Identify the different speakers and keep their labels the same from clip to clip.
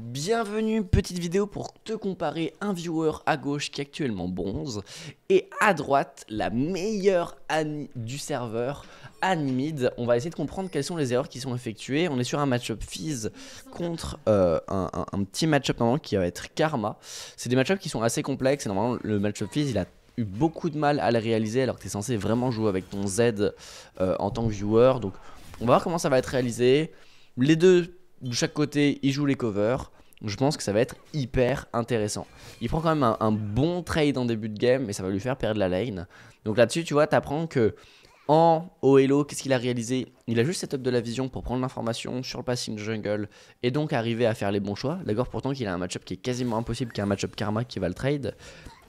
Speaker 1: Bienvenue, petite vidéo pour te comparer un viewer à gauche qui est actuellement bronze et à droite la meilleure du serveur, Animid. On va essayer de comprendre quelles sont les erreurs qui sont effectuées. On est sur un match-up Fizz contre euh, un, petit match-up normalement qui va être Karma. C'est des match qui sont assez complexes et normalement le match-up Fizz il a eu beaucoup de mal à le réaliser alors que tu es censé vraiment jouer avec ton Z euh, en tant que viewer. Donc on va voir comment ça va être réalisé. Les deux de chaque côté, il joue les covers. Je pense que ça va être hyper intéressant. Il prend quand même un, bon trade en début de game, mais ça va lui faire perdre la lane. Donc là-dessus, tu vois, t'apprends que en OLO, qu'est-ce qu'il a réalisé Il a juste setup de la vision pour prendre l'information sur le passing jungle et donc arriver à faire les bons choix. D'accord, pourtant qu'il a un matchup qui est quasiment impossible, qui est un matchup karma qui va le trade.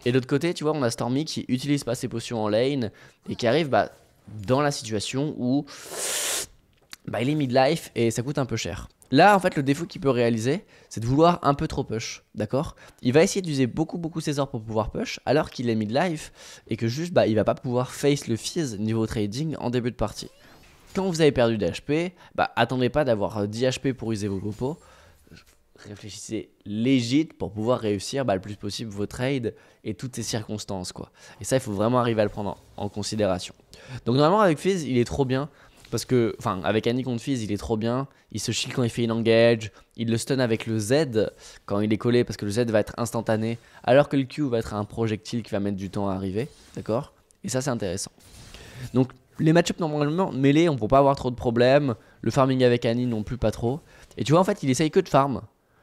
Speaker 1: Et de l'autre côté, tu vois, on a Stormy qui utilise pas ses potions en lane et qui arrive bah, dans la situation où bah, il est mid-life et ça coûte un peu cher. Là, en fait, le défaut qu'il peut réaliser, c'est de vouloir un peu trop push, d'accord Il va essayer d'user beaucoup, beaucoup ses ors pour pouvoir push, alors qu'il est mid-life et que juste, bah, il va pas pouvoir face le fizz niveau trading en début de partie. Quand vous avez perdu d'HP, bah, attendez pas d'avoir 10 euh, HP pour user vos popos. Réfléchissez légit pour pouvoir réussir bah, le plus possible vos trades et toutes ces circonstances, quoi. Et ça, il faut vraiment arriver à le prendre en, en considération. Donc, normalement, avec Fizz, il est trop bien parce que, enfin, avec Annie Confise, il est trop bien. Il se chill quand il fait une engage. Il le stun avec le Z quand il est collé, parce que le Z va être instantané. Alors que le Q va être un projectile qui va mettre du temps à arriver. D'accord Et ça, c'est intéressant. Donc, les matchups normalement mêlés, on ne peut pas avoir trop de problèmes. Le farming avec Annie non plus, pas trop. Et tu vois, en fait, il essaye que de farm.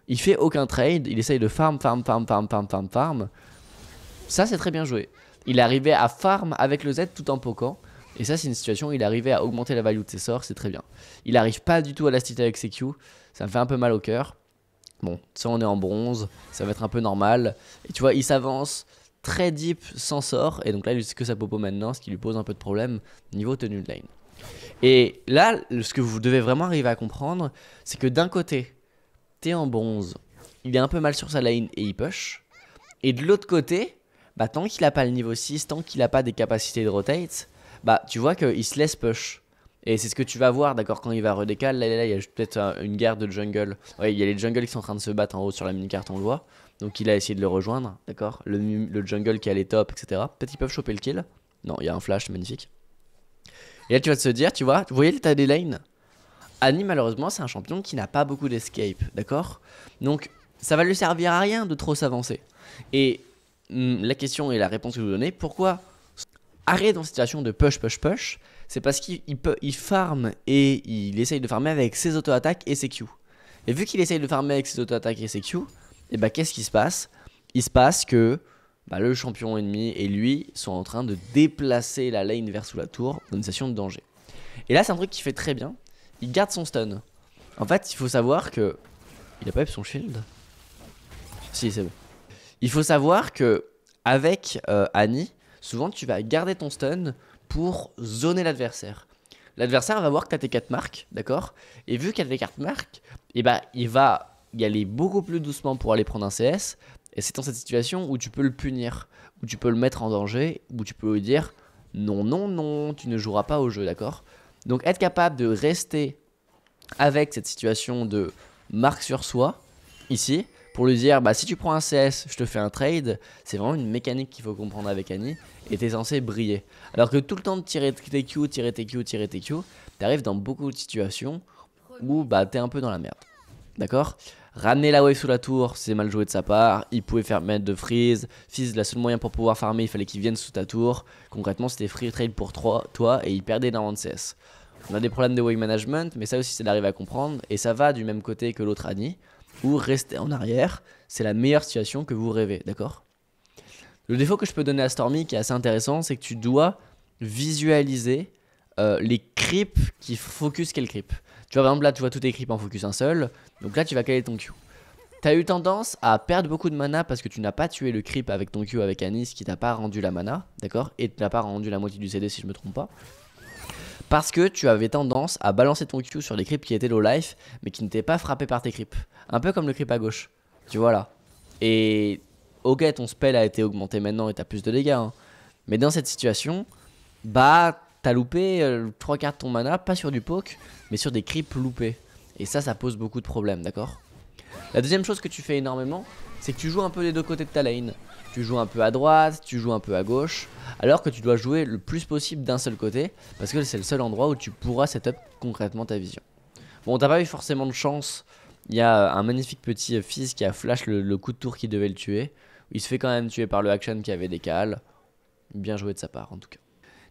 Speaker 1: Il fait aucun trade. Il essaye de farm, farm, farm, farm, farm, farm, farm. Ça, c'est très bien joué. Il arrivait à farm avec le Z tout en pokant. Et ça, c'est une situation où il arrivait à augmenter la value de ses sorts, c'est très bien. Il n'arrive pas du tout à la avec ses Q, ça me fait un peu mal au cœur. Bon, ça, on est en bronze, ça va être un peu normal. Et tu vois, il s'avance très deep sans sort, et donc là, il que sa popo maintenant, ce qui lui pose un peu de problème niveau tenue de lane. Et là, ce que vous devez vraiment arriver à comprendre, c'est que d'un côté, t'es en bronze, il est un peu mal sur sa lane et il push, et de l'autre côté, bah, tant qu'il n'a pas le niveau 6, tant qu'il n'a pas des capacités de rotate, bah tu vois qu'il se laisse push. Et c'est ce que tu vas voir, d'accord, quand il va redécaler. Là, là, là, il y a peut-être une guerre de jungle. Ouais, il y a les jungles qui sont en train de se battre en haut sur la mini-carte, on le voit. Donc il a essayé de le rejoindre, d'accord le, le, jungle qui a les top, etc. Peut-être qu'ils peuvent choper le kill. Non, il y a un flash, magnifique. Et là, tu vas te dire, tu vois, vous voyez, t'as des lanes. Annie, malheureusement, c'est un champion qui n'a pas beaucoup d'escape, d'accord Donc, ça va lui servir à rien de trop s'avancer. Et hmm, la question et la réponse que je vous donner pourquoi arrête dans cette situation de push, push, push, c'est parce qu'il il, farm et il essaye de farmer avec ses auto-attaques et ses Q. Et vu qu'il essaye de farmer avec ses auto-attaques et ses Q, et eh bah ben, qu'est-ce qui se passe Il se passe que bah, le champion ennemi et lui sont en train de déplacer la lane vers sous la tour dans une station de danger. Et là, c'est un truc qui fait très bien. Il garde son stun. En fait, il faut savoir que. Il a pas eu son shield Si, c'est bon. Il faut savoir que, avec euh, Annie, souvent tu vas garder ton stun pour zoner l'adversaire. L'adversaire va voir que tu as tes 4 marques, d'accord Et vu qu'il a des 4 marques, et eh ben, il va y aller beaucoup plus doucement pour aller prendre un CS. Et c'est dans cette situation où tu peux le punir, où tu peux le mettre en danger, où tu peux lui dire non, non, non, tu ne joueras pas au jeu, d'accord Donc être capable de rester avec cette situation de marque sur soi, ici, pour lui dire bah si tu prends un CS, je te fais un trade, c'est vraiment une mécanique qu'il faut comprendre avec Annie et t'es censé briller. Alors que tout le temps de tirer tes Q, tirer tes tirer tes t'arrives dans beaucoup de situations où bah t'es un peu dans la merde. D'accord Ramener la wave sous la tour, c'est mal joué de sa part. Il pouvait faire mettre de freeze. Fizz, le seul moyen pour pouvoir farmer, il fallait qu'il vienne sous ta tour. Concrètement, c'était free trade pour trois toi et il perdait énormément de CS. On a des problèmes de wave management, mais ça aussi, c'est d'arriver à comprendre. Et ça va du même côté que l'autre Annie ou rester en arrière, c'est la meilleure situation que vous rêvez, d'accord Le défaut que je peux donner à Stormy, qui est assez intéressant, c'est que tu dois visualiser euh, les creeps qui focus quel creep. Tu vois, par exemple, là, tu vois tous tes creeps en focus un seul, donc là, tu vas caler ton Q. T'as eu tendance à perdre beaucoup de mana parce que tu n'as pas tué le creep avec ton Q avec Anis qui t'a pas rendu la mana, d'accord Et tu pas rendu la moitié du CD si je me trompe pas parce que tu avais tendance à balancer ton Q sur des creeps qui étaient low life, mais qui n'étaient pas frappés par tes creeps. Un peu comme le creep à gauche, tu vois là. Et ok, ton spell a été augmenté maintenant et t'as plus de dégâts, hein. mais dans cette situation, bah t'as loupé euh, trois quarts de ton mana, pas sur du poke, mais sur des creeps loupés. Et ça, ça pose beaucoup de problèmes, d'accord La deuxième chose que tu fais énormément, c'est que tu joues un peu des deux côtés de ta lane. Tu joues un peu à droite, tu joues un peu à gauche, alors que tu dois jouer le plus possible d'un seul côté, parce que c'est le seul endroit où tu pourras setup concrètement ta vision. Bon, t'as pas eu forcément de chance. Il y a euh, un magnifique petit euh, fils qui a flash le, coup de tour qui devait le tuer. Il se fait quand même tuer par le action qui avait des Bien joué de sa part en tout cas.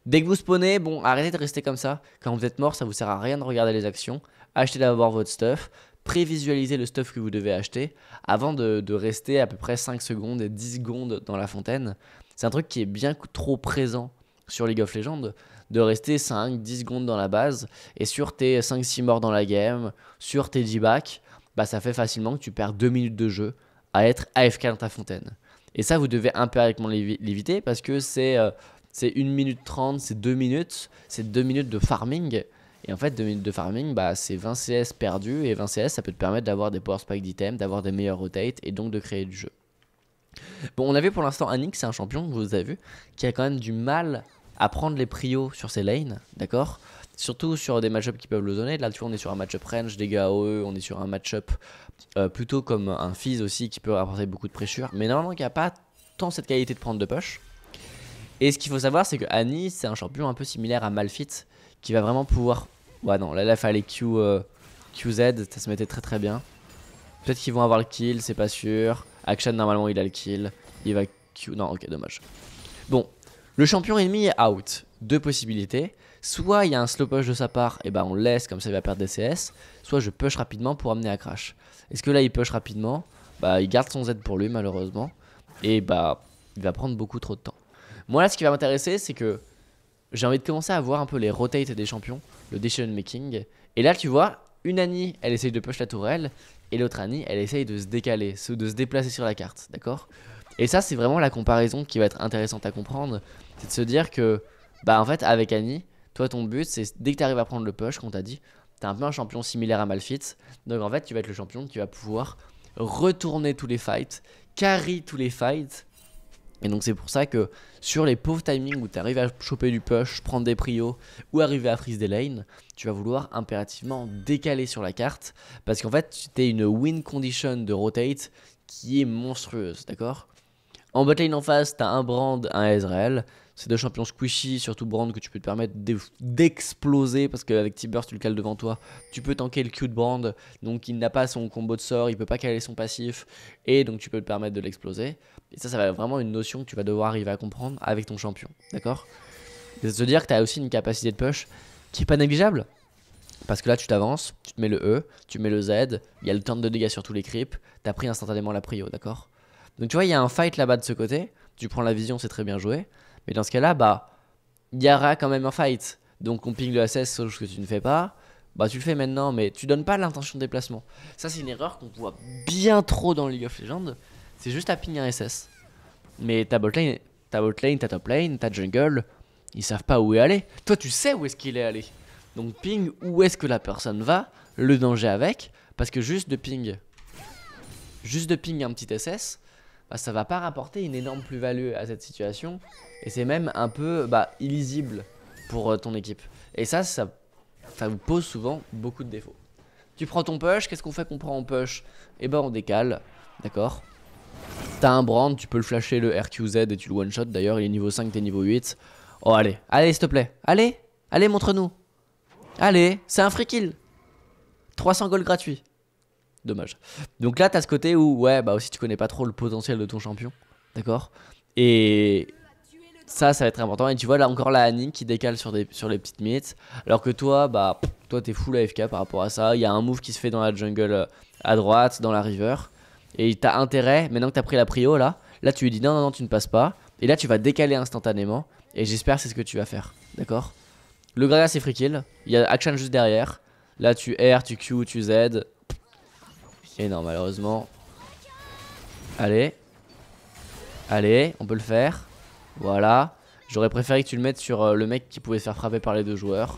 Speaker 1: Dès que vous spawnez, bon, arrêtez de rester comme ça. Quand vous êtes mort, ça vous sert à rien de regarder les actions. Achetez d'abord votre stuff prévisualiser le stuff que vous devez acheter avant de, rester à peu près 5 secondes et 10 secondes dans la fontaine. C'est un truc qui est bien trop présent sur League of Legends, de rester 5-10 secondes dans la base et sur tes 5-6 morts dans la game, sur tes 10 backs, bah ça fait facilement que tu perds 2 minutes de jeu à être AFK dans ta fontaine. Et ça, vous devez impérativement l'éviter parce que c'est 1 euh, minute 30, c'est 2 minutes, c'est 2 minutes de farming et en fait, 2 minutes de farming, bah, c'est 20 CS perdus. Et 20 CS, ça peut te permettre d'avoir des power spikes d'items, d'avoir des meilleurs rotates et donc de créer du jeu. Bon, on avait pour l'instant Annie c'est un champion, vous avez vu, qui a quand même du mal à prendre les prios sur ses lanes, d'accord Surtout sur des matchups qui peuvent le donner. Là, tu vois, on est sur un match-up range, dégâts AOE, on est sur un matchup up euh, plutôt comme un Fizz aussi qui peut apporter beaucoup de pressure. Mais normalement, il n'y a pas tant cette qualité de prendre de poche Et ce qu'il faut savoir, c'est que Annie, c'est un champion un peu similaire à Malfit qui va vraiment pouvoir Ouais, non, là, il fallait Q, euh, QZ, ça se mettait très très bien. Peut-être qu'ils vont avoir le kill, c'est pas sûr. Action, normalement, il a le kill. Il va Q. Non, ok, dommage. Bon, le champion ennemi est out. Deux possibilités. Soit il y a un slow push de sa part, et bah on le laisse, comme ça il va perdre des CS. Soit je push rapidement pour amener à crash. Est-ce que là il push rapidement Bah il garde son Z pour lui, malheureusement. Et bah il va prendre beaucoup trop de temps. Moi là, ce qui va m'intéresser, c'est que j'ai envie de commencer à voir un peu les rotates des champions, le decision making. Et là, tu vois, une Annie, elle essaye de push la tourelle, et l'autre Annie, elle essaye de se décaler, de se déplacer sur la carte, d'accord Et ça, c'est vraiment la comparaison qui va être intéressante à comprendre. C'est de se dire que, bah en fait, avec Annie, toi, ton but, c'est dès que tu arrives à prendre le push, qu'on t'a dit, t'es un peu un champion similaire à Malfit. Donc en fait, tu vas être le champion qui va pouvoir retourner tous les fights, carry tous les fights, et donc c'est pour ça que sur les pauvres timings où tu arrives à choper du push, prendre des prios ou arriver à freeze des lanes, tu vas vouloir impérativement décaler sur la carte parce qu'en fait tu une win condition de rotate qui est monstrueuse, d'accord En bot lane en face, tu as un Brand, un Ezreal, c'est deux champions squishy, surtout Brand que tu peux te permettre d'exploser parce qu'avec T-Burst tu le cales devant toi, tu peux tanker le Q de Brand, donc il n'a pas son combo de sort, il peut pas caler son passif et donc tu peux te permettre de l'exploser. Et ça, ça va vraiment une notion que tu vas devoir arriver à comprendre avec ton champion. D'accord C'est de se dire que tu as aussi une capacité de push qui est pas négligeable. Parce que là, tu t'avances, tu te mets le E, tu mets le Z, il y a le temps de dégâts sur tous les creeps, t'as pris instantanément la prio, d'accord Donc tu vois, il y a un fight là-bas de ce côté, tu prends la vision, c'est très bien joué, mais dans ce cas-là, bah, il y aura quand même un fight. Donc on ping le SS, sauf que tu ne fais pas, bah tu le fais maintenant, mais tu donnes pas l'intention de déplacement. Ça, c'est une erreur qu'on voit bien trop dans League of Legends, c'est juste à ping un SS. Mais ta botlane, ta botlane, ta top lane, ta jungle, ils savent pas où est allé. Toi, tu sais où est-ce qu'il est allé. Donc ping où est-ce que la personne va, le danger avec, parce que juste de ping, juste de ping un petit SS, bah, ça va pas rapporter une énorme plus-value à cette situation, et c'est même un peu bah, illisible pour euh, ton équipe. Et ça, ça, ça vous pose souvent beaucoup de défauts. Tu prends ton push, qu'est-ce qu'on fait qu'on prend en push Eh ben on décale, d'accord T'as un brand, tu peux le flasher le RQZ et tu le one shot. D'ailleurs, il est niveau 5, t'es niveau 8. Oh, allez, allez, s'il te plaît. Allez, allez, montre-nous. Allez, c'est un free kill. 300 gold gratuits. Dommage. Donc là, t'as ce côté où, ouais, bah aussi, tu connais pas trop le potentiel de ton champion. D'accord Et ça, ça va être important. Et tu vois, là encore, la Annie qui décale sur, des, sur les petites mythes. Alors que toi, bah, toi, t'es full AFK par rapport à ça. Il y a un move qui se fait dans la jungle euh, à droite, dans la river et t'as intérêt, maintenant que t'as pris la prio là, là tu lui dis non, non, non, tu ne passes pas. Et là tu vas décaler instantanément. Et j'espère que c'est ce que tu vas faire. D'accord Le Gragas c'est free kill. Il y a action juste derrière. Là tu R, tu Q, tu Z. Et non, malheureusement. Allez. Allez, on peut le faire. Voilà. J'aurais préféré que tu le mettes sur euh, le mec qui pouvait se faire frapper par les deux joueurs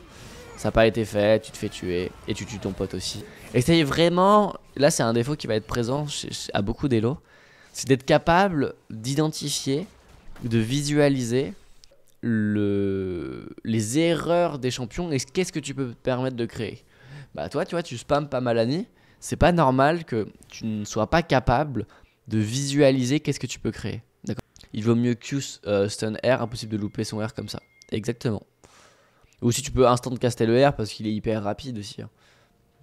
Speaker 1: ça n'a pas été fait, tu te fais tuer et tu tues ton pote aussi. Et c'est vraiment, là c'est un défaut qui va être présent à beaucoup d'élos, c'est d'être capable d'identifier, de visualiser le, les erreurs des champions et qu'est-ce que tu peux te permettre de créer. Bah toi, tu vois, tu spams pas Malani, c'est pas normal que tu ne sois pas capable de visualiser qu'est-ce que tu peux créer. D'accord Il vaut mieux que Stone euh, stun R, impossible de louper son R comme ça. Exactement. Ou si tu peux instant caster le R parce qu'il est hyper rapide aussi. Hein.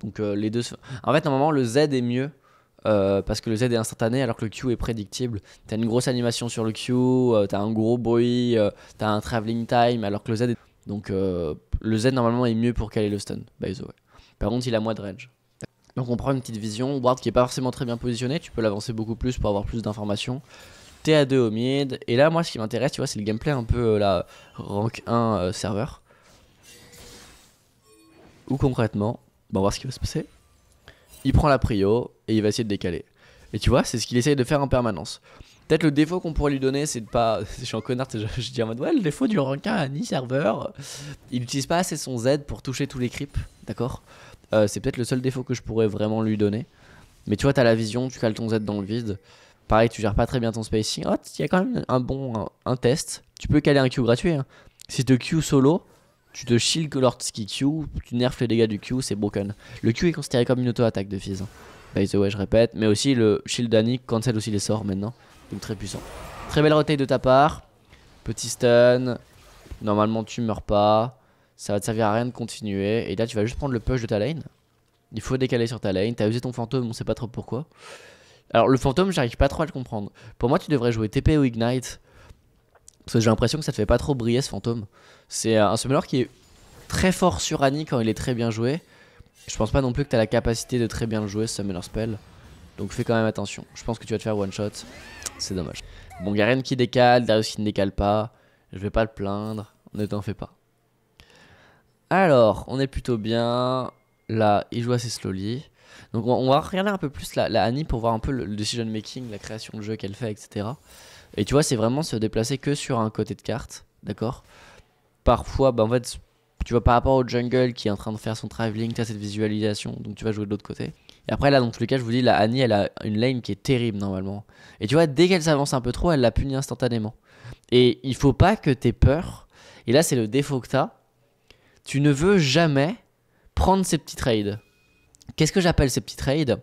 Speaker 1: Donc euh, les deux. En fait, normalement, le Z est mieux. Euh, parce que le Z est instantané alors que le Q est prédictible. T'as une grosse animation sur le Q, euh, t'as un gros bruit, t'as un traveling time alors que le Z est... Donc le Z normalement est mieux pour caler le stun, by the way. Par contre il a moins de range. Donc on prend une petite vision, Ward qui est pas forcément très bien positionné, tu peux l'avancer beaucoup plus pour avoir plus d'informations. T'es à 2 au mid, et là moi ce qui m'intéresse tu vois c'est le gameplay un peu la rank 1 serveur. Ou concrètement, bah, on va voir ce qui va se passer. Il prend la prio et il va essayer de décaler. Et tu vois, c'est ce qu'il essaye de faire en permanence. Peut-être le défaut qu'on pourrait lui donner, c'est de pas. Je suis en connard, je, dis en mode, ouais, le défaut du requin à ni serveur. Il n'utilise pas assez son Z pour toucher tous les creeps, d'accord euh, C'est peut-être le seul défaut que je pourrais vraiment lui donner. Mais tu vois, t'as la vision, tu cales ton Z dans le vide. Pareil, tu gères pas très bien ton spacing. Oh, il y a quand même un bon un, test. Tu peux caler un Q gratuit. Hein. Si tu Q solo, tu te shield que lorsqu'il Q, tu nerf les dégâts du Q, c'est broken. Le Q est considéré comme une auto-attaque de Fizz. Hein. By the way, je répète. Mais aussi, le shield quand cancel aussi les sorts maintenant. Donc très puissant. Très belle retaille de ta part. Petit stun. Normalement, tu meurs pas. Ça va te servir à rien de continuer. Et là, tu vas juste prendre le push de ta lane. Il faut décaler sur ta lane. T'as usé ton fantôme, on sait pas trop pourquoi. Alors, le fantôme, j'arrive pas trop à le comprendre. Pour moi, tu devrais jouer TP ou Ignite. Parce que j'ai l'impression que ça te fait pas trop briller ce fantôme. C'est un summoner qui est très fort sur Annie quand il est très bien joué. Je pense pas non plus que t'as la capacité de très bien le jouer, summoner spell. Donc fais quand même attention. Je pense que tu vas te faire one shot. C'est dommage. Bon, Garen qui décale, Darius qui ne décale pas. Je vais pas le plaindre. Ne t'en fais pas. Alors, on est plutôt bien. Là, il joue assez slowly. Donc on va regarder un peu plus la, Annie pour voir un peu le, le decision making, la création de jeu qu'elle fait, etc. Et tu vois, c'est vraiment se déplacer que sur un côté de carte, d'accord parfois, bah, en fait, tu vois, par rapport au jungle qui est en train de faire son traveling, tu as cette visualisation, donc tu vas jouer de l'autre côté. Et après, là, dans tous les cas, je vous dis, la Annie, elle a une lane qui est terrible normalement. Et tu vois, dès qu'elle s'avance un peu trop, elle la punit instantanément. Et il faut pas que t'aies peur. Et là, c'est le défaut que t'as. Tu ne veux jamais prendre ces petits trades. Qu'est-ce que j'appelle ces petits trades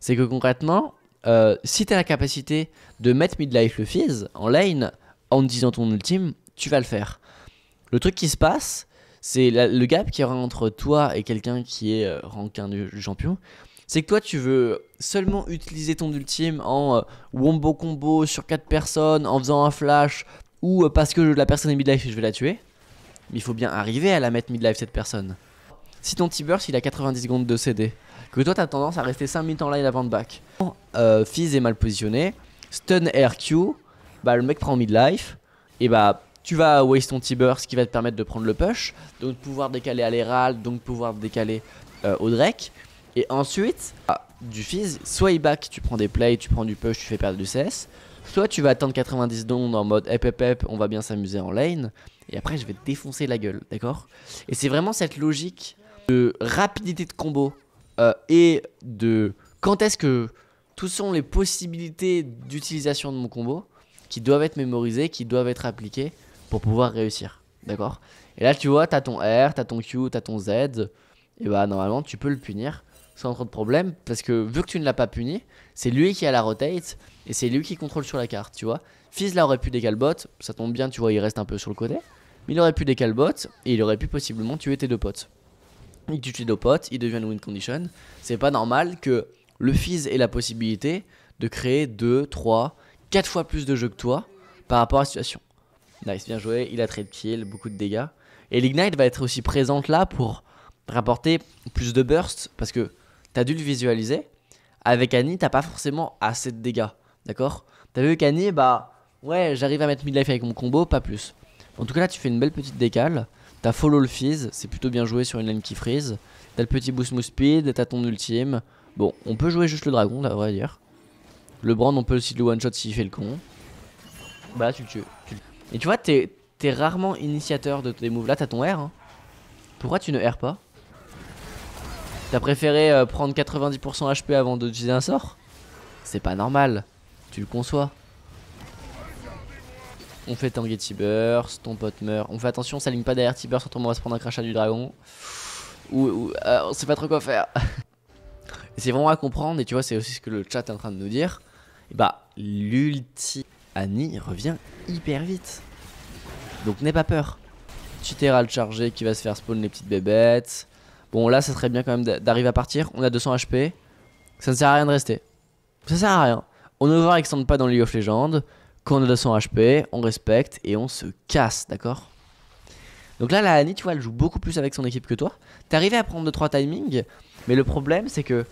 Speaker 1: C'est que concrètement, euh, si t'as la capacité de mettre midlife le fizz en lane en disant ton ultime, tu vas le faire. Le truc qui se passe, c'est le gap qui y aura entre toi et quelqu'un qui est euh, rank 1 du, champion. C'est que toi, tu veux seulement utiliser ton ultime en euh, wombo combo sur 4 personnes, en faisant un flash, ou euh, parce que la personne est midlife et je vais la tuer. Mais il faut bien arriver à la mettre midlife cette personne. Si ton T-Burst il a 90 secondes de CD, que toi t'as tendance à rester 5 minutes en live avant de back. Fizz est mal positionné, stun RQ, bah le mec prend midlife, et bah tu vas à ton t ce qui va te permettre de prendre le push, donc pouvoir décaler à l'Hérald, donc pouvoir décaler euh, au Drake. Et ensuite, ah, du Fizz, soit il back, tu prends des plays, tu prends du push, tu fais perdre du CS, soit tu vas attendre 90 secondes en mode hep on va bien s'amuser en lane, et après je vais te défoncer la gueule, d'accord Et c'est vraiment cette logique de rapidité de combo euh, et de quand est-ce que tous sont les possibilités d'utilisation de mon combo qui doivent être mémorisées, qui doivent être appliquées pour pouvoir réussir. D'accord Et là, tu vois, t'as ton R, t'as ton Q, t'as ton Z. Et bah, normalement, tu peux le punir sans trop de problème. Parce que vu que tu ne l'as pas puni, c'est lui qui a la rotate. Et c'est lui qui contrôle sur la carte, tu vois. Fizz là aurait pu décalbot. Ça tombe bien, tu vois, il reste un peu sur le côté. Mais il aurait pu décalbot. Et il aurait pu possiblement tuer tes deux potes. Il tue tes deux potes, il devient win condition. C'est pas normal que le Fizz ait la possibilité de créer 2, 3, 4 fois plus de jeux que toi par rapport à la situation. Nice, bien joué. Il a de kill, beaucoup de dégâts. Et l'Ignite va être aussi présente là pour rapporter plus de burst parce que t'as dû le visualiser. Avec Annie, t'as pas forcément assez de dégâts. D'accord T'as vu qu'Annie, bah ouais, j'arrive à mettre midlife avec mon combo, pas plus. En tout cas, là, tu fais une belle petite décale. T'as follow le fizz, c'est plutôt bien joué sur une lane qui freeze. T'as le petit boost move speed, t'as ton ultime. Bon, on peut jouer juste le dragon, là, dire. Le brand, on peut aussi le one shot s'il fait le con. Bah, tu le tues. Tu le... Et tu vois, t'es rarement initiateur de tes moves. Là, t'as ton R. Hein. Pourquoi tu ne R pas T'as préféré euh, prendre 90% HP avant de utiliser un sort C'est pas normal. Tu le conçois. On fait tanguer T-Burst, ton pote meurt. On fait attention, on s'aligne pas derrière T-Burst, on va se prendre un crachat du dragon. Ou, euh, on sait pas trop quoi faire. c'est vraiment à comprendre, et tu vois, c'est aussi ce que le chat est en train de nous dire. Et bah, l'ulti Annie revient hyper vite. Donc n'aie pas peur. Chitera le chargé qui va se faire spawn les petites bébêtes. Bon là ça serait bien quand même d'arriver à partir. On a 200 HP. Ça ne sert à rien de rester. Ça sert à rien. On ne va pas dans League of Legends. Quand on a 200 HP, on respecte et on se casse, d'accord Donc là, la Annie, tu vois, elle joue beaucoup plus avec son équipe que toi. T'es arrivé à prendre 2-3 timings, mais le problème, c'est que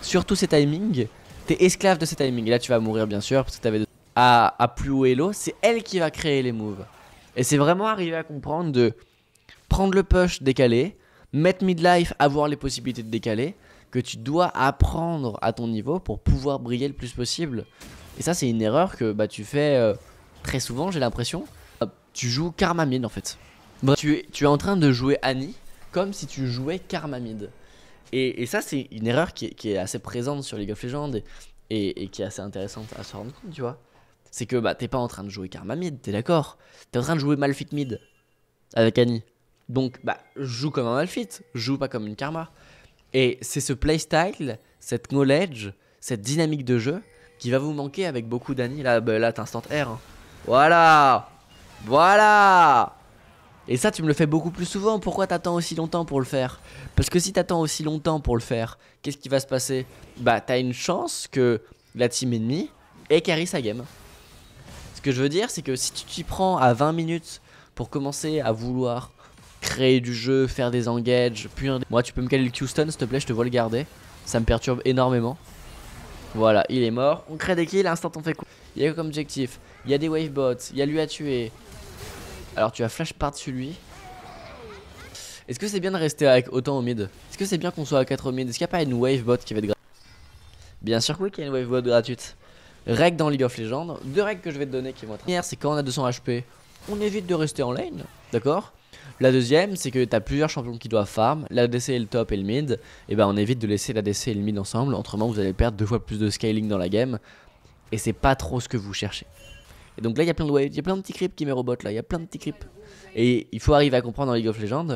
Speaker 1: sur tous ces timings, t'es esclave de ces timings. là, tu vas mourir, bien sûr, parce que t'avais à, plus haut Elo, c'est elle qui va créer les moves. Et c'est vraiment arriver à comprendre de prendre le push décalé, mettre midlife, avoir les possibilités de décaler, que tu dois apprendre à ton niveau pour pouvoir briller le plus possible. Et ça, c'est une erreur que bah, tu fais euh, très souvent, j'ai l'impression. Tu joues Karma Mid en fait. Bah, tu, es, tu es en train de jouer Annie comme si tu jouais Karma Mid. Et, ça, c'est une erreur qui est, assez présente sur League of Legends et, et qui est assez intéressante à se rendre compte, tu vois c'est que bah, t'es pas en train de jouer Karma Mid, t'es d'accord T'es en train de jouer Malfit Mid avec Annie. Donc, bah, joue comme un Malfit, joue pas comme une Karma. Et c'est ce playstyle, cette knowledge, cette dynamique de jeu qui va vous manquer avec beaucoup d'Annie. Là, bah, là t'instant R. Hein. Voilà Voilà et ça, tu me le fais beaucoup plus souvent. Pourquoi t'attends aussi longtemps pour le faire Parce que si t'attends aussi longtemps pour le faire, qu'est-ce qui va se passer Bah, t'as une chance que la team ennemie carry sa game. Ce que je veux dire, c'est que si tu t'y prends à 20 minutes pour commencer à vouloir créer du jeu, faire des engages, puis Moi, tu peux me caler le Houston, s'il te plaît, je te vois le garder. Ça me perturbe énormément. Voilà, il est mort. On crée des kills, l'instant on fait quoi Il y a comme objectif, il y a des wavebots, il y a lui à tuer. Alors tu vas flash par-dessus lui. Est-ce que c'est bien de rester avec autant au mid Est-ce que c'est bien qu'on soit à 4 au mid Est-ce qu'il n'y a pas une wavebot qui va être gratuite Bien sûr oui qu'il y a une wavebot gratuite règles dans League of Legends. Deux règles que je vais te donner qui vont être. La première, c'est quand on a 200 HP, on évite de rester en lane, d'accord la deuxième, c'est que tu as plusieurs champions qui doivent farm, l'ADC et le top et le mid, et ben on évite de laisser l'ADC et le mid ensemble, autrement vous allez perdre deux fois plus de scaling dans la game, et c'est pas trop ce que vous cherchez. Et donc là, il y a plein de waves, il y a plein de petits creeps qui me robotent là, il y a plein de petits creeps. Et il faut arriver à comprendre dans League of Legends,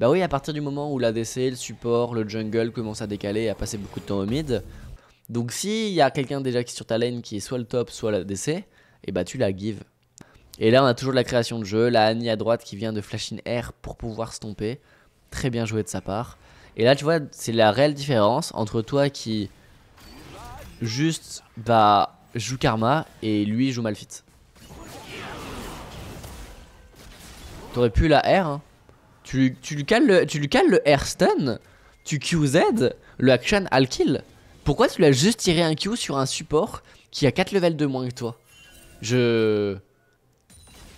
Speaker 1: bah oui, à partir du moment où l'ADC, le support, le jungle commencent à décaler et à passer beaucoup de temps au mid, donc s'il y a quelqu'un déjà qui est sur ta lane qui est soit le top, soit la DC, et eh bah ben, tu la give. Et là on a toujours la création de jeu, la Annie à droite qui vient de flash in air pour pouvoir stomper. Très bien joué de sa part. Et là tu vois c'est la réelle différence entre toi qui juste bah joue Karma et lui joue Malfit. T'aurais pu la R hein. tu, lui cales le, tu lui le R stun, tu QZ, le action al kill. Pourquoi tu l'as juste tiré un Q sur un support qui a 4 levels de moins que toi Je...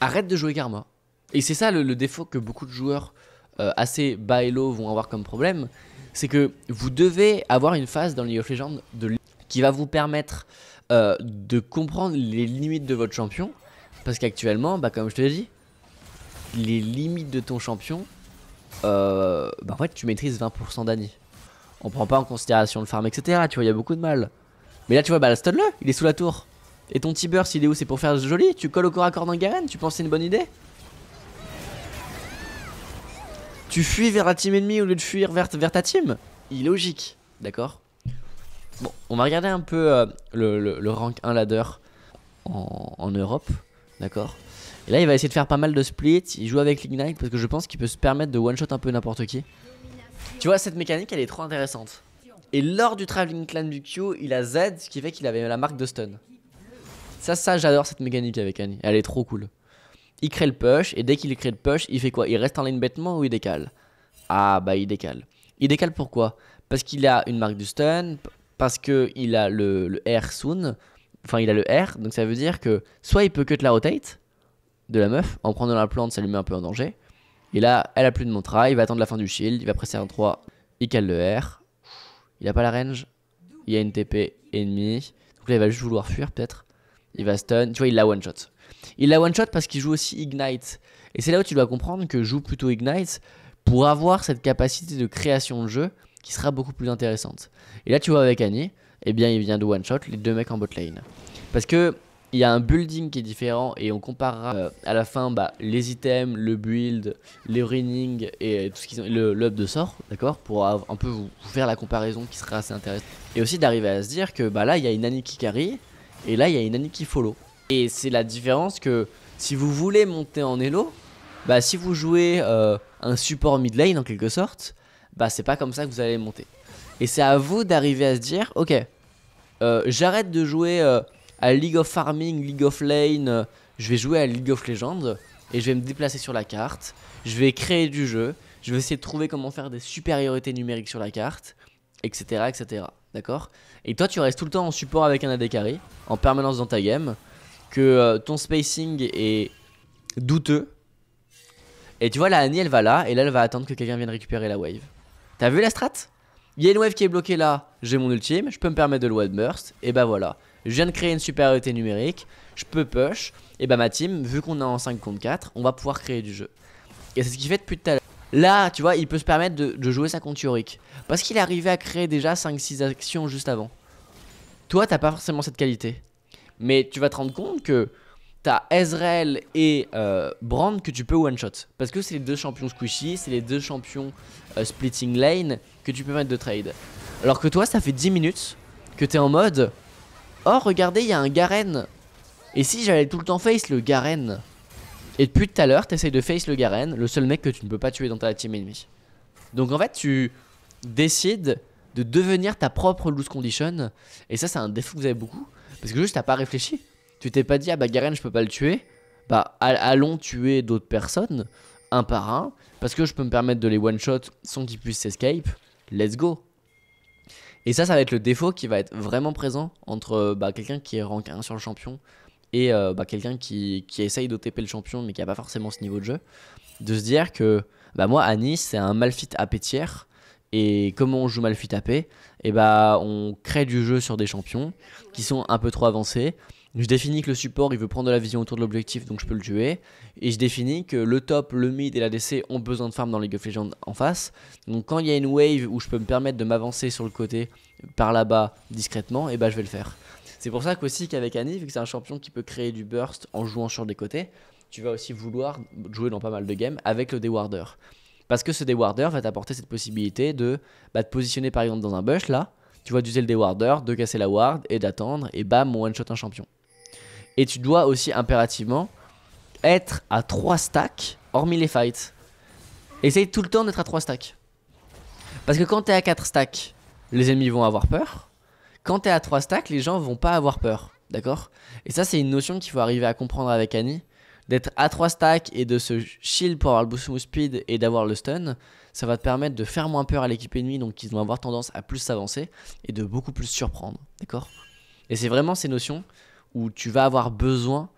Speaker 1: Arrête de jouer Karma. Et c'est ça le, défaut que beaucoup de joueurs euh, assez bas et low vont avoir comme problème. C'est que vous devez avoir une phase dans League of Legends qui va vous permettre euh, de comprendre les limites de votre champion. Parce qu'actuellement, bah, comme je te l'ai dit, les limites de ton champion, euh, bah, en fait tu maîtrises 20% d'années on prend pas en considération le farm, etc. Tu vois, il y a beaucoup de mal. Mais là, tu vois, bah, stun-le, il est sous la tour. Et ton Tiber, burst, il est où C'est pour faire joli Tu colles au corps à corps d'un Garen Tu penses c'est une bonne idée Tu fuis vers la team ennemie au lieu de fuir vers, ta team Illogique, d'accord Bon, on va regarder un peu euh, le, rank 1 ladder en, en Europe, d'accord Et là, il va essayer de faire pas mal de splits, il joue avec l'Ignite parce que je pense qu'il peut se permettre de one-shot un peu n'importe qui. Tu vois, cette mécanique, elle est trop intéressante. Et lors du Traveling Clan du Q, il a Z, ce qui fait qu'il avait la marque de stun. Ça, ça, j'adore cette mécanique avec Annie. Elle est trop cool. Il crée le push, et dès qu'il crée le push, il fait quoi Il reste en ligne bêtement ou il décale Ah, bah, il décale. Il décale pourquoi Parce qu'il a une marque du stun, parce qu'il a le, R soon, enfin, il a le R, donc ça veut dire que soit il peut cut la rotate de la meuf, en prenant la plante, ça lui met un peu en danger, et là, elle a plus de Montra, il va attendre la fin du shield, il va presser un 3, il cale le R. Il a pas la range, il y a une TP ennemie. Donc là, il va juste vouloir fuir peut-être. Il va stun, tu vois, il la one shot. Il la one shot parce qu'il joue aussi Ignite. Et c'est là où tu dois comprendre que joue plutôt Ignite pour avoir cette capacité de création de jeu qui sera beaucoup plus intéressante. Et là, tu vois, avec Annie, eh bien, il vient de one shot les deux mecs en bot lane. Parce que il y a un building qui est différent et on comparera euh, à la fin bah, les items, le build, les running et tout ce ont le l'up de sort, d'accord Pour un peu vous, faire la comparaison qui sera assez intéressante. Et aussi d'arriver à se dire que bah là il y a une Annie qui carry et là il y a une Annie qui follow. Et c'est la différence que si vous voulez monter en elo, bah si vous jouez euh, un support mid lane en quelque sorte, bah c'est pas comme ça que vous allez monter. Et c'est à vous d'arriver à se dire, ok, euh, j'arrête de jouer à League of Farming, League of Lane, euh, je vais jouer à League of Legends et je vais me déplacer sur la carte, je vais créer du jeu, je vais essayer de trouver comment faire des supériorités numériques sur la carte, etc. etc. D'accord Et toi, tu restes tout le temps en support avec un AD en permanence dans ta game, que euh, ton spacing est douteux. Et tu vois, la Annie, elle va là, et là, elle va attendre que quelqu'un vienne récupérer la wave. T'as vu la strat Il y a une wave qui est bloquée là, j'ai mon ultime, je peux me permettre de le burst, et bah voilà je viens de créer une supériorité numérique, je peux push, et bah ma team, vu qu'on est en 5 contre 4, on va pouvoir créer du jeu. Et c'est ce qu'il fait depuis tout à l'heure. Là, tu vois, il peut se permettre de, jouer sa contre théorique Parce qu'il est arrivé à créer déjà 5-6 actions juste avant. Toi, t'as pas forcément cette qualité. Mais tu vas te rendre compte que t'as Ezreal et euh, Brand que tu peux one-shot. Parce que c'est les deux champions squishy, c'est les deux champions euh, splitting lane que tu peux mettre de trade. Alors que toi, ça fait 10 minutes que t'es en mode Oh, regardez, il y a un Garen. Et si j'allais tout le temps face le Garen Et depuis tout à l'heure, t'essayes de face le Garen, le seul mec que tu ne peux pas tuer dans ta team ennemie. Donc en fait, tu décides de devenir ta propre loose condition. Et ça, c'est un défaut que vous avez beaucoup. Parce que juste, t'as pas réfléchi. Tu t'es pas dit, ah bah Garen, je peux pas le tuer. Bah, allons tuer d'autres personnes, un par un. Parce que je peux me permettre de les one-shot sans qu'ils puissent s'escape. Let's go. Et ça, ça va être le défaut qui va être vraiment présent entre euh, bah, quelqu'un qui est rank 1 sur le champion et euh, bah, quelqu'un qui, qui, essaye d'OTP le champion mais qui n'a pas forcément ce niveau de jeu. De se dire que bah, moi, à Nice, c'est un Malfit AP tiers. Et comment on joue Malfit AP Et eh bah, on crée du jeu sur des champions qui sont un peu trop avancés je définis que le support, il veut prendre de la vision autour de l'objectif, donc je peux le tuer. Et je définis que le top, le mid et la DC ont besoin de farm dans League of Legends en face. Donc quand il y a une wave où je peux me permettre de m'avancer sur le côté, par là-bas, discrètement, et eh bah ben, je vais le faire. C'est pour ça qu'aussi qu'avec Annie, vu que c'est un champion qui peut créer du burst en jouant sur des côtés, tu vas aussi vouloir jouer dans pas mal de games avec le Dewarder. Parce que ce Dewarder va t'apporter cette possibilité de bah, te positionner par exemple dans un bush là, tu vois d'user le Dewarder, de casser la ward et d'attendre, et bam, on one-shot un champion. Et tu dois aussi impérativement être à 3 stacks, hormis les fights. Essaye tout le temps d'être à 3 stacks. Parce que quand t'es à 4 stacks, les ennemis vont avoir peur. Quand t'es à 3 stacks, les gens vont pas avoir peur. D'accord Et ça, c'est une notion qu'il faut arriver à comprendre avec Annie. D'être à 3 stacks et de se shield pour avoir le boost speed et d'avoir le stun, ça va te permettre de faire moins peur à l'équipe ennemie, donc ils vont avoir tendance à plus s'avancer et de beaucoup plus surprendre. D'accord Et c'est vraiment ces notions où tu vas avoir besoin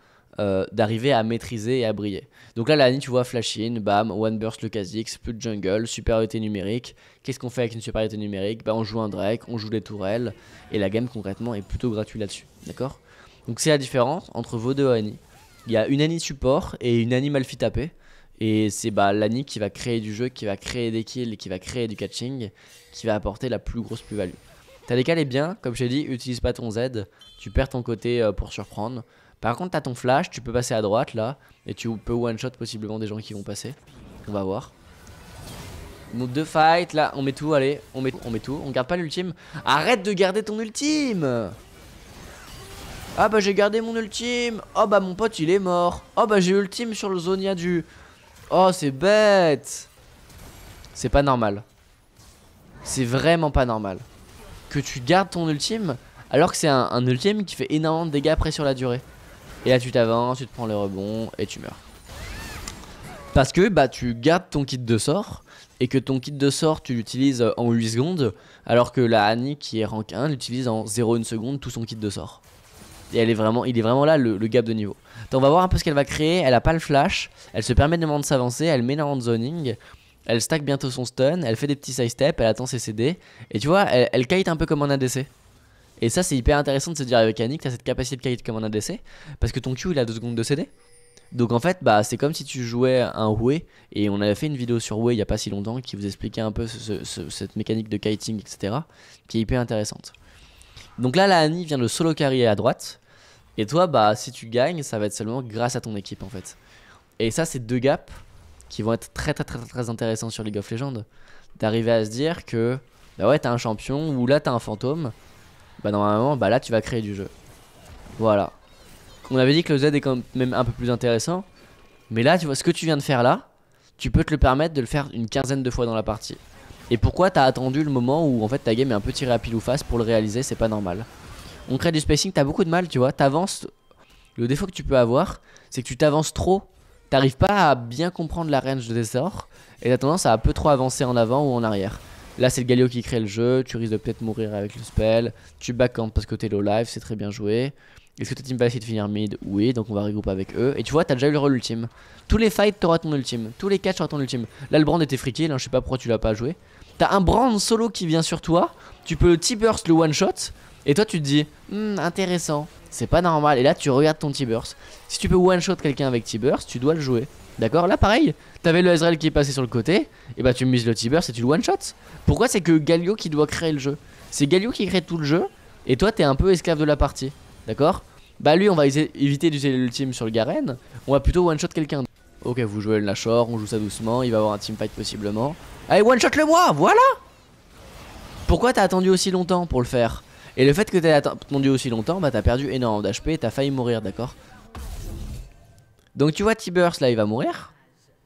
Speaker 1: euh, d'arriver à maîtriser et à briller. Donc là, l'ani tu vois Flash In, bam, One Burst, le Kha'Zix, plus de jungle, supériorité numérique. Qu'est-ce qu'on fait avec une supériorité numérique bah, On joue un Drake, on joue des tourelles, et la game concrètement est plutôt gratuite là-dessus. D'accord Donc c'est la différence entre vos deux Annie. Il y a une Annie support et une Annie malfi fit Et c'est bah, l'Annie qui va créer du jeu, qui va créer des kills, qui va créer du catching, qui va apporter la plus grosse plus-value. T'as décalé est bien, comme je dit, utilise pas ton Z, tu perds ton côté euh, pour surprendre. Par contre, t'as ton flash, tu peux passer à droite là, et tu peux one-shot possiblement des gens qui vont passer. On va voir. Mode deux fight là, on met tout, allez, on met, on met tout, on garde pas l'ultime. Arrête de garder ton ultime Ah bah j'ai gardé mon ultime Oh bah mon pote il est mort Oh bah j'ai ultime sur le Zonia du... Oh c'est bête C'est pas normal. C'est vraiment pas normal tu gardes ton ultime alors que c'est un, ultime qui fait énormément de dégâts après sur la durée. Et là tu t'avances, tu te prends le rebond et tu meurs. Parce que bah tu gardes ton kit de sort et que ton kit de sort tu l'utilises en 8 secondes alors que la Annie qui est rank 1 l'utilise en 0,1 seconde tout son kit de sort. Et elle est vraiment, il est vraiment là le, gap de niveau. on va voir un peu ce qu'elle va créer, elle a pas le flash, elle se permet de s'avancer, elle met la hand zoning elle stack bientôt son stun, elle fait des petits side step, elle attend ses CD, et tu vois, elle, kite un peu comme un ADC. Et ça, c'est hyper intéressant de se dire avec Yannick, t'as cette capacité de kite comme un ADC, parce que ton Q il a 2 secondes de CD. Donc en fait, bah, c'est comme si tu jouais un Wei, et on avait fait une vidéo sur Wei il y a pas si longtemps qui vous expliquait un peu cette mécanique de kiting, etc., qui est hyper intéressante. Donc là, la Annie vient de solo carrier à droite, et toi, bah, si tu gagnes, ça va être seulement grâce à ton équipe en fait. Et ça, c'est deux gaps qui vont être très très très très intéressants sur League of Legends. D'arriver à se dire que bah ouais t'as un champion ou là t'as un fantôme, bah normalement bah là tu vas créer du jeu. Voilà. On avait dit que le Z est quand même un peu plus intéressant, mais là tu vois ce que tu viens de faire là, tu peux te le permettre de le faire une quinzaine de fois dans la partie. Et pourquoi t'as attendu le moment où en fait ta game est un peu tirée à pile ou face pour le réaliser, c'est pas normal. On crée du spacing, t'as beaucoup de mal, tu vois, t'avances. Le défaut que tu peux avoir, c'est que tu t'avances trop t'arrives pas à bien comprendre la range de tes sorts et t'as tendance à un peu trop avancer en avant ou en arrière. Là, c'est le Galio qui crée le jeu, tu risques de peut-être mourir avec le spell, tu backcamp parce que t'es low life, c'est très bien joué. Est-ce que ta team va essayer de finir mid Oui, donc on va regrouper avec eux. Et tu vois, t'as déjà eu le rôle ultime. Tous les fights, t'auras ton ultime. Tous les catchs, t'auras ton ultime. Là, le brand était friqué hein, je sais pas pourquoi tu l'as pas joué. T'as un brand solo qui vient sur toi, tu peux T-burst le one shot, et toi tu te dis, Hmm intéressant, c'est pas normal. Et là, tu regardes ton T-Burst. Si tu peux one-shot quelqu'un avec T-Burst, tu dois le jouer. D'accord Là, pareil, t'avais le Ezreal qui est passé sur le côté, et bah tu mises le T-Burst et tu le one-shot. Pourquoi c'est que Galio qui doit créer le jeu C'est Galio qui crée tout le jeu, et toi, t'es un peu esclave de la partie. D'accord Bah, lui, on va éviter d'utiliser l'ultime sur le Garen, on va plutôt one-shot quelqu'un. Ok, vous jouez le Nashor, on joue ça doucement, il va avoir un teamfight possiblement. Allez, one-shot le moi Voilà Pourquoi t'as attendu aussi longtemps pour le faire et le fait que t'aies attendu aussi longtemps, bah t'as perdu énormément d'HP, t'as failli mourir, d'accord Donc tu vois T-Burst là, il va mourir.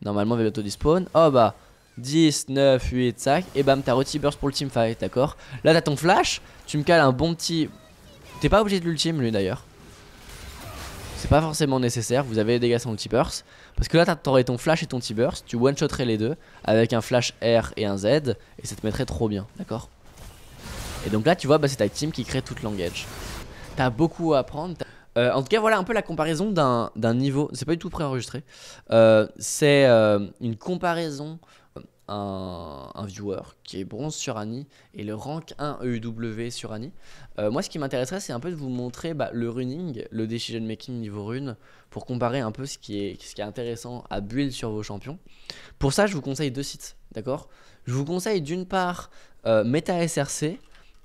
Speaker 1: Normalement, va l'auto-despawn. Oh bah, 10, 9, 8, 5. Et bam, t'as re T-Burst pour le teamfight, d'accord Là, t'as ton flash, tu me cales un bon petit... T'es pas obligé de l'ultime, lui d'ailleurs. C'est pas forcément nécessaire, vous avez les dégâts sans le T-Burst. Parce que là, t'aurais ton flash et ton T-Burst, tu one-shotterais les deux avec un flash R et un Z, et ça te mettrait trop bien, d'accord et donc là, tu vois, bah, c'est ta team qui crée tout toute langage. T'as beaucoup à apprendre. Euh, en tout cas, voilà un peu la comparaison d'un niveau. C'est pas du tout préenregistré. Euh, c'est euh, une comparaison. Un, viewer qui est bronze sur Annie et le rank 1 EUW sur Annie. moi, ce qui m'intéresserait, c'est un peu de vous montrer bah, le running, le decision making niveau rune, pour comparer un peu ce qui est, ce qui est intéressant à build sur vos champions. Pour ça, je vous conseille deux sites, d'accord Je vous conseille d'une part MetaSRC,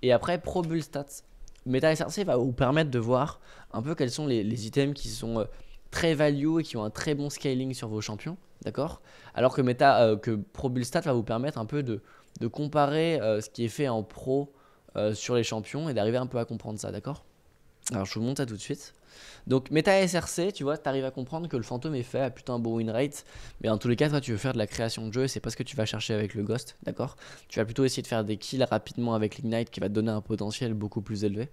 Speaker 1: et après, bull Stats. SRC va vous permettre de voir un peu quels sont les, items qui sont euh, très value et qui ont un très bon scaling sur vos champions, d'accord Alors que, Meta, euh, que va vous permettre un peu de, comparer euh, ce qui est fait en pro euh, sur les champions et d'arriver un peu à comprendre ça, d'accord Alors je vous montre ça tout de suite. Donc, méta SRC, tu vois, t'arrives à comprendre que le fantôme est fait à putain bon win rate. Mais en tous les cas, toi, tu veux faire de la création de jeu et c'est pas ce que tu vas chercher avec le Ghost, d'accord Tu vas plutôt essayer de faire des kills rapidement avec l'Ignite qui va te donner un potentiel beaucoup plus élevé.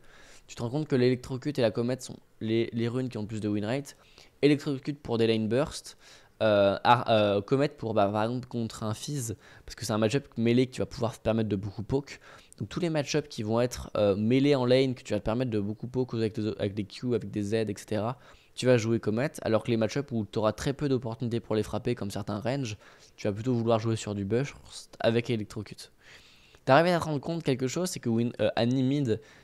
Speaker 1: Tu te rends compte que l'électrocute et la comète sont les, runes qui ont plus de win rate. Électrocute pour des lane burst euh, euh, comète pour bah, par exemple contre un Fizz parce que c'est un matchup mêlé que tu vas pouvoir te permettre de beaucoup poke donc tous les matchups qui vont être euh, mêlés en lane, que tu vas te permettre de beaucoup poke avec, avec, des Q, avec des Z, etc., tu vas jouer Comet, alors que les matchups où tu auras très peu d'opportunités pour les frapper, comme certains range, tu vas plutôt vouloir jouer sur du bush avec Electrocute. T'arrives à te rendre compte quelque chose, c'est que win, euh,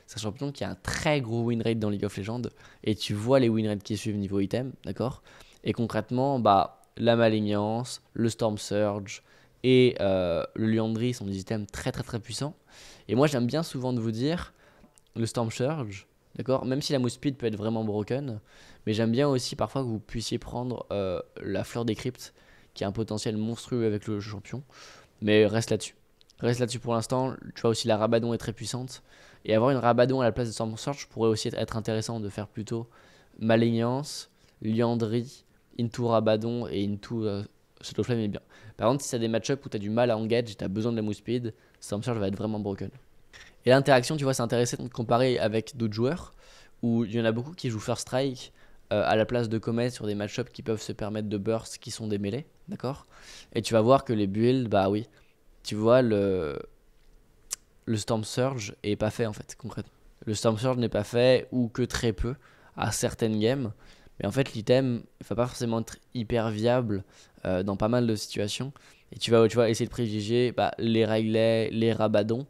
Speaker 1: c'est un champion qui a un très gros win rate dans League of Legends, et tu vois les win rates qui suivent niveau item, d'accord Et concrètement, bah, la Malignance, le Storm Surge et euh, le Liandry sont des items très très très puissants. Et moi, j'aime bien souvent de vous dire le Storm Surge, d'accord Même si la mousse speed peut être vraiment broken, mais j'aime bien aussi parfois que vous puissiez prendre euh, la fleur des cryptes, qui a un potentiel monstrueux avec le champion. Mais reste là-dessus. Reste là-dessus pour l'instant. Tu vois aussi la Rabadon est très puissante. Et avoir une Rabadon à la place de Storm Surge pourrait aussi être intéressant de faire plutôt Malignance, Liandry, Into Rabadon et Into euh, est bien. Par contre, si t'as des match-ups où t'as du mal à engage et t'as besoin de la mousse speed, Storm Surge va être vraiment broken. Et l'interaction, tu vois, c'est intéressant de comparer avec d'autres joueurs où il y en a beaucoup qui jouent First Strike euh, à la place de Comet sur des matchs-ups qui peuvent se permettre de burst qui sont des mêlées, d'accord Et tu vas voir que les builds, bah oui, tu vois, le, le Storm Surge est pas fait en fait, concrètement. Le Storm Surge n'est pas fait ou que très peu à certaines games. Mais en fait, l'item, va pas forcément être hyper viable euh, dans pas mal de situations. Et tu vas, tu essayer de privilégier bah, les réglets, les rabadons.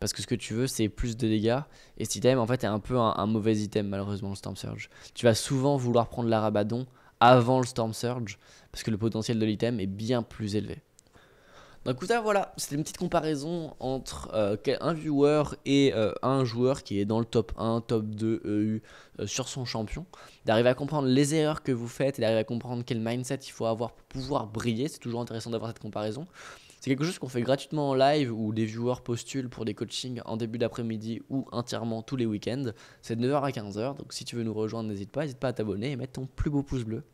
Speaker 1: Parce que ce que tu veux, c'est plus de dégâts. Et cet item, en fait, est un peu un, mauvais item, malheureusement, le Storm Surge. Tu vas souvent vouloir prendre la rabadon avant le Storm Surge. Parce que le potentiel de l'item est bien plus élevé. Donc voilà, c'était une petite comparaison entre euh, un viewer et euh, un joueur qui est dans le top 1, top 2 e, EU sur son champion. D'arriver à comprendre les erreurs que vous faites et d'arriver à comprendre quel mindset il faut avoir pour pouvoir briller. C'est toujours intéressant d'avoir cette comparaison. C'est quelque chose qu'on fait gratuitement en live où des viewers postulent pour des coachings en début d'après-midi ou entièrement tous les week-ends. C'est de 9h à 15h. Donc si tu veux nous rejoindre, n'hésite pas. N'hésite pas à t'abonner et mettre ton plus beau pouce bleu.